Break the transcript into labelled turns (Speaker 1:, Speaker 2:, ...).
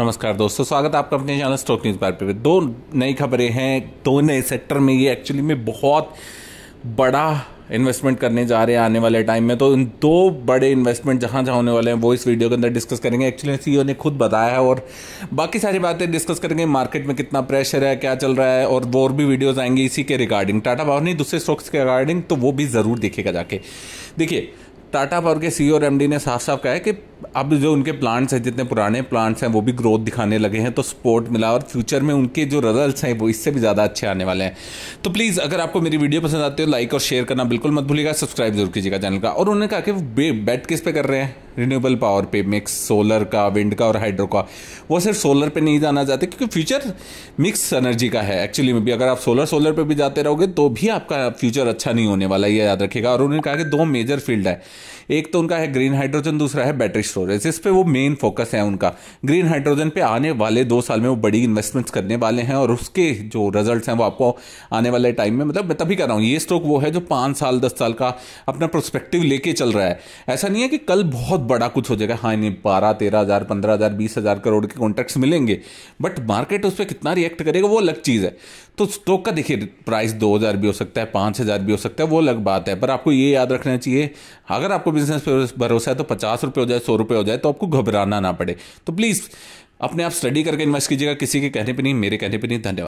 Speaker 1: नमस्कार दोस्तों स्वागत है आपका अपने चैनल स्टॉक न्यूज़ बार पे दो नई खबरें हैं दो नए सेक्टर में ये एक्चुअली में बहुत बड़ा इन्वेस्टमेंट करने जा रहे हैं आने वाले टाइम में तो इन दो बड़े इन्वेस्टमेंट जहाँ जहाँ होने वाले हैं वो इस वीडियो के अंदर डिस्कस करेंगे एक्चुअली सी ने खुद बताया है और बाकी सारी बातें डिस्कस करेंगे मार्केट में कितना प्रेशर है क्या चल रहा है और वो और भी वीडियोज़ आएंगी इसी के रिगार्डिंग टाटा पावर नहीं दूसरे स्टॉक्स के रिगार्डिंग तो वो भी ज़रूर देखेगा जाके देखिए टाटा पावर के सी और एम ने साफ साफ कहा है कि अब जो उनके प्लांट्स हैं जितने पुराने प्लांट्स हैं वो भी ग्रोथ दिखाने लगे हैं तो सपोर्ट मिला और फ्यूचर में उनके जो रिजल्ट्स हैं वो इससे भी ज़्यादा अच्छे आने वाले हैं तो प्लीज़ अगर आपको मेरी वीडियो पसंद आती है लाइक और शेयर करना बिल्कुल मत भूलिएगा सब्सक्राइब जरूर कीजिएगा चैनल का और उन्होंने कहा कि बेट किस पे कर रहे हैं रिन्यूएबल पावर पे मिक्स सोलर का विंड का और हाइड्रो का वो सिर्फ सोलर पे नहीं जाना चाहते क्योंकि फ्यूचर मिक्स एनर्जी का है एक्चुअली में भी अगर आप सोलर सोलर पे भी जाते रहोगे तो भी आपका फ्यूचर अच्छा नहीं होने वाला ये याद रखेगा और उन्होंने कहा कि दो मेजर फील्ड है एक तो उनका है ग्रीन हाइड्रोजन दूसरा है बैटरी स्टोरेज इस पर वो मेन फोकस है उनका ग्रीन हाइड्रोजन पे आने वाले दो साल में वो बड़ी इन्वेस्टमेंट्स करने वाले हैं और उसके जो रिजल्ट हैं वो आपको आने वाले टाइम में मतलब मैं तभी कह रहा हूँ ये स्टॉक वो है जो पाँच साल दस साल का अपना प्रोस्पेक्टिव लेके चल रहा है ऐसा नहीं है कि कल बहुत बड़ा कुछ हो जाएगा हाँ इन्हें बारह तेरह हज़ार पंद्रह हज़ार बीस हज़ार करोड़ के कॉन्ट्रैक्ट्स मिलेंगे बट मार्केट उस पर कितना रिएक्ट करेगा वो अलग चीज़ है तो स्टॉक का देखिए प्राइस दो हज़ार भी हो सकता है पाँच हज़ार भी हो सकता है वो अलग बात है पर आपको ये याद रखना चाहिए अगर आपको बिजनेस पर भरोसा है तो पचास रुपये हो जाए सौ रुपये हो जाए तो आपको घबराना ना पड़े तो प्लीज़ अपने आप स्टडी करके इन्वेस्ट कीजिएगा किसी के कहने पर नहीं मेरे कहने पर नहीं धन्यवाद